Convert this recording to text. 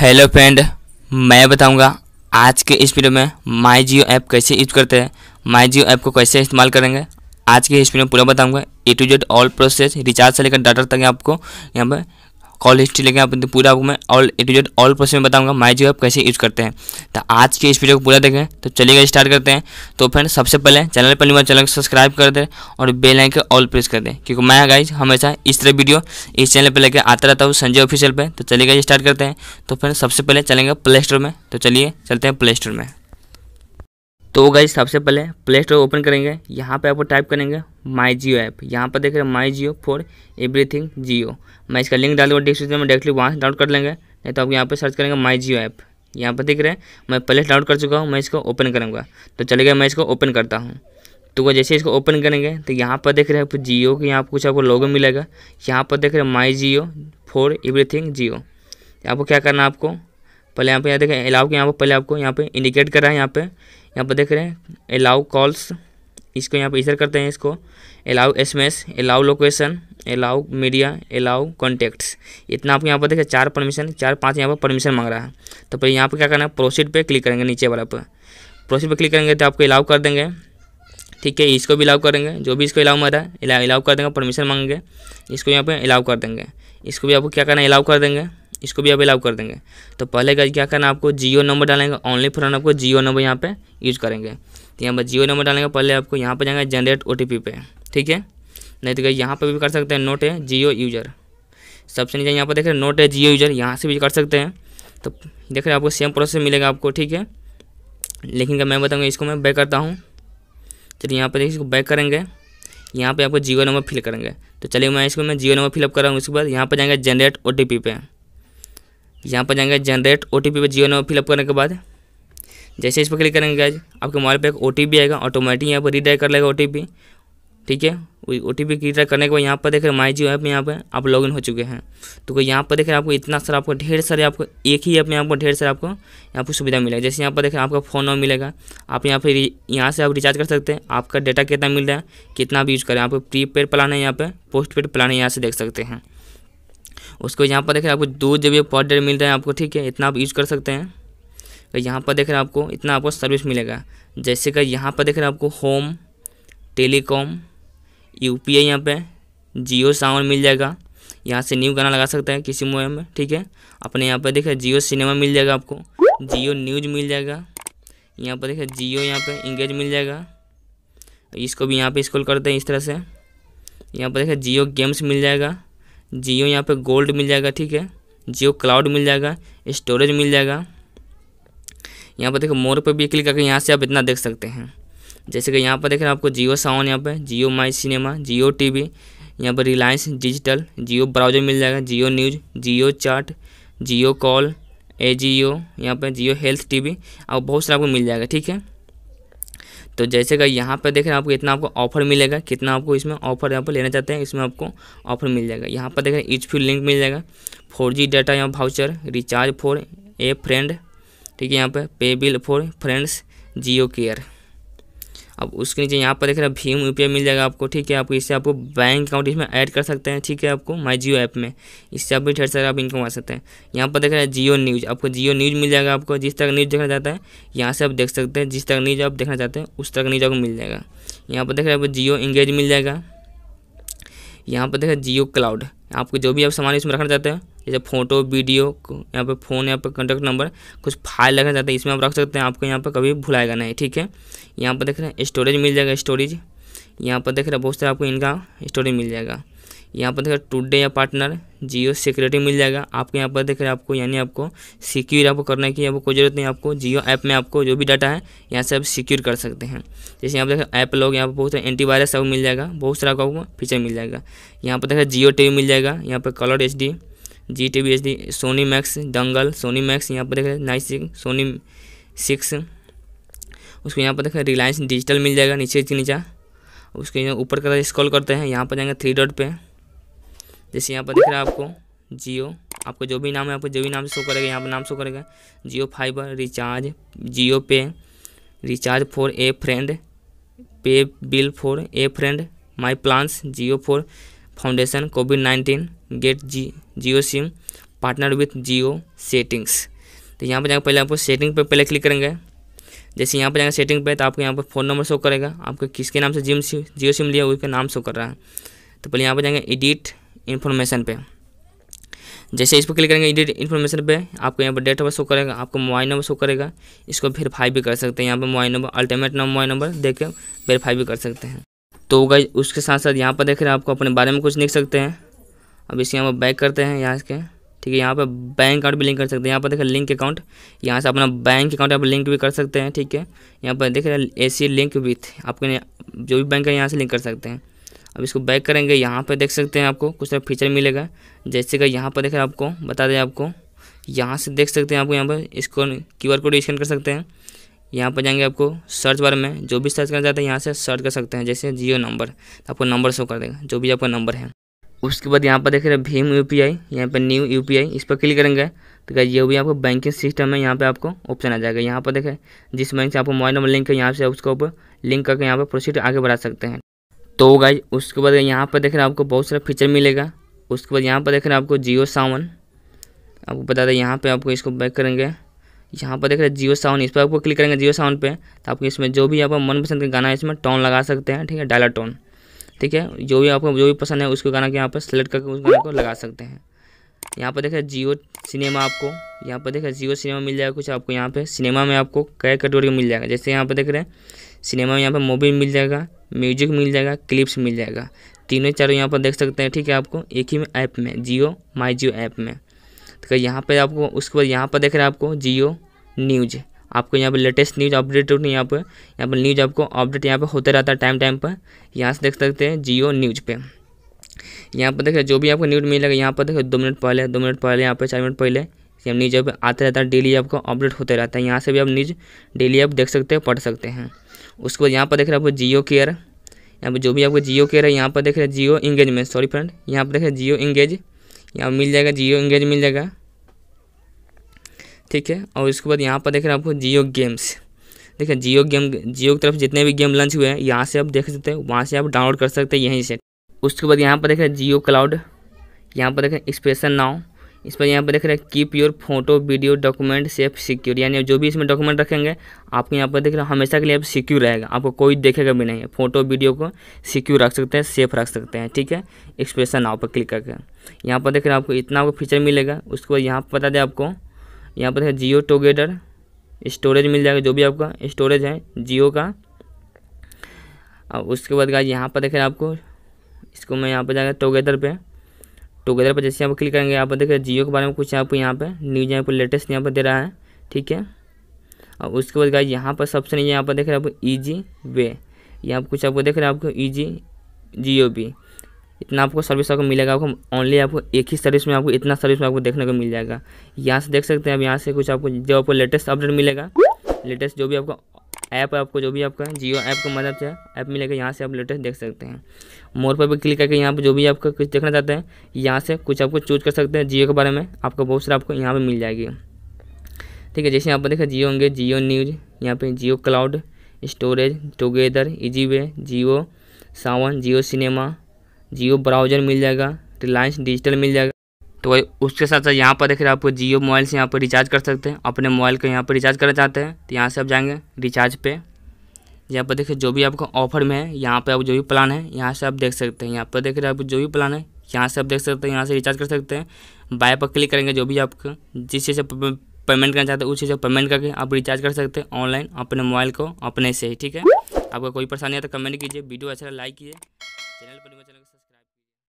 hello friend मैं बताऊंगा आज के इस वीडियो में माई जियो ऐप कैसे यूज करते हैं माई जियो ऐप को कैसे इस्तेमाल करेंगे आज के इस वीडियो में पूरा बताऊंगा A to Z all process recharge से लेकर डाटा तक आपको यहाँ पर कॉल हिस्ट्री लेके आप पूरा आपको मैं all A to Z all process में बताऊंगा माई जी आप कैसे यूज़ करते हैं तो आज के इस वीडियो को पूरा देखें तो चलिए स्टार्ट करते हैं तो फ्रेंड सबसे पहले चैनल पर चैनल को सब्सक्राइब कर दें और बेल आइकन ऑल प्रेस कर दें क्योंकि मैं गाइज हमेशा इस तरह वीडियो इस चैनल पर लेकर आता रहता हूँ संजय ऑफिशियल पर तो गाइज स्टार्ट करते हैं तो फ्रेंड सबसे पहले चलेंगे प्ले स्टोर में तो चलिए चलते हैं प्ले स्टोर में तो गई सबसे पहले प्ले स्टोर ओपन करेंगे यहाँ पे आपको टाइप करेंगे माई जियो ऐप यहाँ पर देख रहे हैं माई जियो फॉर एवरीथिंग जियो मैं इसका लिंक डालूंगा डिस्क्रिप्शन में डायरेक्टली वहाँ से डाउनलोड कर लेंगे नहीं तो आप यहाँ पर सर्च करेंगे माई जियो ऐप यहाँ पर देख रहे हैं मैं प्ले डाउनलोड कर चुका हूँ मैं इसको ओपन करूँगा तो चले गए मैं इसको ओपन करता हूँ तो वो जैसे इसको ओपन करेंगे तो यहाँ पर देख रहे हैं जियो के यहाँ कुछ आपको लोगो मिलेगा यहाँ पर देख रहे हैं माई जियो फॉर एवरीथिंग जियो आपको क्या करना है आपको पहले यहाँ पे यहाँ देखें अलाउ के यहाँ पर पहले आपको यहाँ पे इंडिकेट कर रहा है यहाँ पे यहाँ पर देख रहे हैं अलाउ कॉल्स इसको यहाँ पे इधर करते हैं इसको allow S M S allow location allow media allow contacts इतना आपको यहाँ पर देखें चार परमिशन चार पाँच यहाँ पर परमिशन मांग रहा है तो फिर यहाँ पर क्या करना है प्रोसीड पर क्लिक करेंगे नीचे वाला पर प्रोसीड पर क्लिक करेंगे तो आपको अलाउ कर देंगे ठीक है इसको भी अलाउ करेंगे जो भी इसको अलाउ मारा है अलाउ कर देंगे परमिशन मांगेंगे इसको यहाँ पर अलाउ कर देंगे इसको भी आपको क्या करना है अलाउ कर देंगे इसको भी अवेलाउ कर देंगे तो पहले का क्या करना आपको जियो नंबर डालेंगे ऑनली फ्रॉन आपको जियो नंबर यहाँ पे यूज करेंगे तो यहाँ पर जियो नंबर डालेंगे पहले आपको यहाँ पर जाएंगे जनरेट ओ पे ठीक है नहीं तो क्या यहाँ पर भी कर सकते हैं नोट है जियो यूजर सबसे नीचे यहाँ पर देख रहे हैं नोट है जियो यूजर यहाँ से भी कर सकते हैं तो देख रहे हैं आपको सेम प्रोसेस मिलेगा आपको ठीक है लेकिन क्या मैं बताऊँगा इसको मैं बैक करता हूँ चलिए यहाँ पर देखिए इसको बैक करेंगे यहाँ पे आपको जियो नंबर फिल करेंगे तो चलिए मैं इसको मैं जियो नंबर फिलअप कर रहा हूँ उसके बाद यहाँ पर जाएंगे जनरेट ओ पे यहाँ पर जाएंगे जनरेट ओ टी पी पर जियो नंबर फिलअप करने के बाद जैसे इस पर क्लिक करेंगे गाइज आपके मोबाइल पर एक ओ टी पी आएगा ऑटोमेटिक यहाँ पर रीडायर कर लेगा ओ टी पी ठीक है ओ टी पी रीडायर करने के बाद यहाँ पर देख रहे हैं माई जियो ऐप में यहाँ पर आप इन हो चुके हैं तो यहाँ पर देख रहे हैं आपको इतना सारा आपको ढेर सारे आपको एक ही ऐप में आपको ढेर सारे आपको यहाँ पर सुविधा मिलेगा जैसे यहाँ पर देख रहे हैं आपका फ़ोन नंबर मिलेगा आप यहाँ पर यहाँ से आप रिचार्ज कर सकते हैं आपका डेटा कितना मिल रहा है कितना आप यूज़ करें आप प्री पेड प्लान है यहाँ पर पोस्ट पेड प्लान है यहाँ से देख सकते हैं उसको यहाँ पर देख रहे हैं आपको दो G B per day meal रहा है आपको ठीक है इतना आप यूज़ कर सकते हैं यहाँ पर देख रहे हैं आपको इतना आपको सर्विस मिलेगा जैसे कि यहाँ पर देख रहे हैं आपको home telecom U P I यहाँ पर जियो सावन मिल जाएगा यहाँ से न्यू गाना लगा सकते हैं किसी मोबाइल में ठीक है अपने यहाँ पर देख रहे जियो सिनेमा मिल जाएगा आपको जियो न्यूज मिल जाएगा यहाँ पर देखिए जियो यहाँ पे इंगेज मिल जाएगा इसको भी यहाँ पे स्क्रॉल करते हैं इस तरह से यहाँ पर देखिए जियो गेम्स मिल जाएगा जियो यहाँ पे गोल्ड मिल जाएगा ठीक है जियो क्लाउड मिल जाएगा स्टोरेज मिल जाएगा यहाँ पर देखो मोर पर भी क्लिक करके यहाँ से आप इतना देख सकते हैं जैसे कि यहाँ पर देख रहे हैं आपको जियो सावन यहाँ पर Jio my cinema Jio T V यहाँ पर रिलायंस डिजिटल जियो ब्राउजर मिल जाएगा Jio news Jio chat Jio call A Jio यहाँ पर जियो हेल्थ वी और बहुत सारा आपको मिल जाएगा ठीक है तो जैसे का यहाँ पर देख रहे हैं आपको इतना आपको ऑफर मिलेगा कितना आपको इसमें ऑफर यहाँ पर लेना चाहते हैं इसमें आपको ऑफर मिल जाएगा यहाँ पर देख रहे हैं इच लिंक मिल जाएगा फोर जी डाटा यहाँ voucher recharge for a friend ठीक है यहाँ पर pay bill for friends Jio care अब उसके नीचे यहाँ पर देख रहे हैं भीम यू मिल जाएगा आपको ठीक है आपको इससे आपको बैंक अकाउंट इसमें ऐड कर सकते हैं ठीक है आपको माई जियो ऐप में इससे आप भी ढेर सारे आप इनकम आ सकते हैं यहाँ पर देख रहे हैं जियो न्यूज़ आपको जियो न्यूज़ मिल जाएगा आपको जिस तरह न्यूज़ देखना चाहता है यहाँ से आप देख सकते हैं जिस तरह न्यूज़ आप देखना चाहते हैं उस तरह न्यूज़ आपको मिल जाएगा यहाँ पर देख रहे हैं आपको जियो इंगेज मिल जाएगा यहाँ पर देख रहे हैं जियो क्लाउड आपको जो भी आप सामान इसमें रखना चाहते हैं जैसे फोटो वीडियो यहाँ पे फ़ोन यहाँ पे कॉन्टैक्ट नंबर कुछ फाइल रखना चाहते हैं इसमें आप रख सकते हैं आपको यहाँ पर कभी भुलाएगा नहीं ठीक है यहाँ पर देख रहे हैं स्टोरेज मिल जाएगा स्टोरेज यहाँ पर देख रहे हैं बहुत सारा आपको इनका स्टोरेज मिल जाएगा यहाँ पर देख रहे हैं टूडे या पार्टनर जियो सिक्योरिटी मिल जाएगा आपको यहाँ पर देख रहे हैं आपको यानी आपको सिक्योर आपको करने की आपको कोई जरूरत नहीं आपको जियो ऐप में आपको जो भी डाटा है यहाँ से आप सिक्योर कर सकते हैं जैसे यहाँ पर देख ऐप लोग यहाँ पर बहुत सारे एंटीवायरस आपको मिल जाएगा बहुत सारा आपको फीचर मिल जाएगा यहाँ पर देख रहे जियो टी मिल जाएगा यहाँ पर colour H G T V H D Sony Max Dangal Sony Max यहाँ पर देख रहे नाइस सोनी सिक्स उसको यहाँ पर देख रहे रिलायंस डिजिटल मिल जाएगा नीचे के नीचा उसके ऊपर का स्क्रॉल करते हैं यहाँ पर जाएंगे थ्री डॉट पे जैसे यहाँ पर देख रहा है आपको जियो आपको जो भी नाम है आपको जो भी नाम शो करेगा यहाँ पर नाम शो करेगा जियो fibre recharge Jio pay recharge for a friend pay bill for a friend my plans Jio for foundation covid nineteen get जी Jio SIM partner with Jio settings तो यहाँ पर जाकर पहले आपको सेटिंग पर पहले क्लिक करेंगे जैसे यहाँ पर जाएंगे सेटिंग पे तो आपको यहाँ पर फ़ोन नंबर शो करेगा आपको किसके नाम से जिम सिम जियो सिम लिया उसका नाम शो कर रहा है तो पहले यहाँ पर जाएंगे एडिट इन्फॉर्मेशन पे जैसे इस पर क्लिक करेंगे एडिट इन्फॉर्मेशन पे आपको यहाँ पर डेट ऑफ शो करेगा आपको मोबाइल नंबर शो करेगा इसको वेरीफाई भी कर सकते हैं यहाँ पर mobile number ultimate number mobile number देख के वेरीफाई भी कर सकते हैं तो गई उसके साथ साथ यहाँ पर देख रहे हैं आपको अपने बारे में कुछ लिख सकते हैं अब इसके यहाँ पर बैक करते हैं यहाँ के ठीक है यहाँ पर बैंक अकाउंट भी लिंक कर सकते हैं यहाँ पर देखें लिंक अकाउंट यहाँ से अपना बैंक अकाउंट आप लिंक भी कर सकते हैं ठीक है यहाँ पर देख रहे हैं ए सी लिंक भी आपके जो भी बैंक है यहाँ से लिंक कर सकते हैं अब इसको बैक करेंगे यहाँ पर देख सकते हैं आपको कुछ फीचर मिलेगा जैसे कि यहाँ पर देख रहे हैं आपको बता दें आपको यहाँ से देख सकते हैं आपको यहाँ पर इसको क्यू आर कोड स्कैन कर सकते हैं यहाँ पर जाएंगे आपको सर्च बार में जो भी सर्च करना चाहते हैं यहाँ से सर्च कर सकते हैं जैसे जियो नंबर तो आपको नंबर शो कर देगा जो भी आपका नंबर है उसके बाद यहाँ पर देख रहे हैं भीम यू पी आई यहाँ पर न्यू यू पी आई इस पर क्लिक करेंगे तो क्या ये भी आपको बैंकिंग सिस्टम है यहाँ पर आपको ऑप्शन आ जाएगा यहाँ पर देखें जिस बैंक से आपको मोबाइल नंबर लिंक है यहाँ से उसके ऊपर लिंक करके यहाँ पर प्रोसीड आगे बढ़ा सकते हैं तो गाई उसके बाद यहाँ पर देख रहे हैं आपको बहुत सारा फीचर मिलेगा उसके बाद यहाँ पर देख रहे हैं आपको जियो सावन आपको बता दें यहाँ पर आपको इसको बैक करेंगे यहाँ पर देख रहे हैं जियो साउंड इस पर आपको क्लिक करेंगे जियो साउंड पे तो आपको इसमें जो भी आपका मनपसंद का गाना है इसमें टोन लगा सकते हैं ठीक है डायलर टोन ठीक है जो भी आपको जो भी पसंद है उसको गाना के यहाँ पर सेलेक्ट करके उस गाने को लगा सकते हैं यहाँ पर देखें जियो सिनेमा आपको यहाँ पर देखें जियो सिनेमा मिल जाएगा कुछ आपको यहाँ पे सिनेमा में आपको कई कैटेगरी मिल जाएगा जैसे यहाँ पर देख रहे हैं सिनेमा में यहाँ पर मूवी मिल जाएगा म्यूजिक मिल जाएगा क्लिप्स मिल जाएगा तीनों चारों यहाँ पर देख सकते हैं ठीक है आपको एक ही में ऐप में जियो माई जियो ऐप में तो यहाँ पर आपको उसके बाद यहाँ पर देख रहे हैं आपको जियो न्यूज आपको यहाँ पर लेटेस्ट न्यूज अपडेट तो होती है यहाँ पर यहाँ पर न्यूज आपको अपडेट यहाँ पर होता रहता है टाइम टाइम पर यहाँ से देख सकते हैं जियो न्यूज पे यहाँ पर देख रहे जो भी आपको न्यूज मिलेगा यहाँ पर देख दो मिनट पहले दो मिनट पहले यहाँ पर चार मिनट पहले यहाँ न्यूज अब आते रहता है डेली आपको अपडेट होते रहता है यहाँ से भी आप न्यूज डेली आप देख सकते हैं पढ़ सकते हैं उसके बाद यहाँ पर देख रहे आपको जियो केयर यहाँ पर जो भी आपको जियो केयर है यहाँ पर देख रहे हैं जियो इंगेजमेंट सॉरी फ्रेंड यहाँ पर देख रहे हैं जियो इंगेज यहाँ मिल जाएगा जियो इंगेज मिल जाएगा ठीक है और इसके बाद यहाँ पर देख रहे हैं आपको जियो गेम्स देखिए जियो गेम जियो की तरफ जितने भी गेम लॉन्च हुए हैं यहाँ से आप देख सकते हैं वहाँ से आप डाउनलोड कर सकते हैं यहीं से उसके बाद यहाँ पर देख रहे हैं जियो क्लाउड यहाँ पर देख रहे हैं एक्सप्रेशन नाव इस पर यहाँ पर देख रहे हैं keep your photo video document safe secure यानी जो भी इसमें डॉक्यूमेंट रखेंगे आपको यहाँ पर देख रहे हैं हमेशा के लिए आप सिक्योर रहेगा आपको कोई देखेगा भी नहीं फोटो वीडियो को सिक्योर रख सकते हैं सेफ रख सकते हैं ठीक है एक्सप्रेशन नाव पर क्लिक करके यहाँ पर देख रहे हैं आपको इतना आपको फीचर मिलेगा उसको यहाँ पर बता दें आपको यहाँ पर देखें जियो टोगेडर स्टोरेज मिल जाएगा जो भी आपका स्टोरेज है जियो का और उसके बाद यहाँ पर देख रहे हैं आपको इसको मैं यहाँ पर जाएगा टोगेदर पर टुगेदर पर जैसे यहाँ पर क्लिक करेंगे यहाँ पर देखिए जियो के बारे में कुछ आपको यहाँ पर न्यूज यहाँ पर लेटेस्ट यहाँ पर दे रहा है ठीक है और उसके बाद गाइज यहाँ पर सबसे नीचे यहाँ पर देख रहे हैं आपको ईजी वे यहाँ पर कुछ आपको देख रहे हैं आपको ईजी जियो भी इतना आपको सर्विस आपको मिलेगा आपको ओनली आपको एक ही सर्विस में आपको इतना सर्विस में आपको देखने को मिल जाएगा यहाँ से देख सकते हैं अब यहाँ से कुछ आपको जो आपको लेटेस्ट अपडेट मिलेगा लेटेस्ट जो भी आपको ऐप आपको जो भी आपका जियो ऐप का मदद से ऐप मिलेगा यहाँ से आप लेटेस्ट देख सकते हैं मोर पर भी क्लिक करके यहाँ पर जो भी आपका कुछ देखना चाहते हैं यहाँ से कुछ आपको चूज कर सकते हैं जियो के बारे में आपको बहुत सारा आपको यहाँ पर मिल जाएगी ठीक है जैसे यहाँ पर देखा जियो होंगे जियो न्यूज यहाँ पर Jio cloud storage together easy way Jio Saavn Jio cinema Jio browser मिल जाएगा रिलायंस डिजिटल मिल जाएगा तो वही उसके साथ साथ यहाँ पर देख रहे हैं आपको जियो मोबाइल से यहाँ पर रिचार्ज कर सकते हैं अपने मोबाइल को यहाँ पर रिचार्ज करना चाहते हैं तो यहाँ से आप जाएंगे रिचार्ज पे यहाँ पर देखिए जो भी आपका ऑफर में है यहाँ पर आप जो भी प्लान है यहाँ से आप देख सकते हैं यहाँ पर देख रहे आपको जो भी प्लान है यहाँ से आप देख सकते हैं यहाँ से रिचार्ज कर सकते हैं बाय पर क्लिक करेंगे जो भी आपका जिस चीज़ से पेमेंट करना चाहते हैं उस चीज़ से पेमेंट करके आप रिचार्ज कर सकते हैं ऑनलाइन अपने मोबाइल को अपने से ही ठीक है आपका कोई परेशानी है तो कमेंट कीजिए वीडियो अच्छा लाइक कीजिए चैनल पर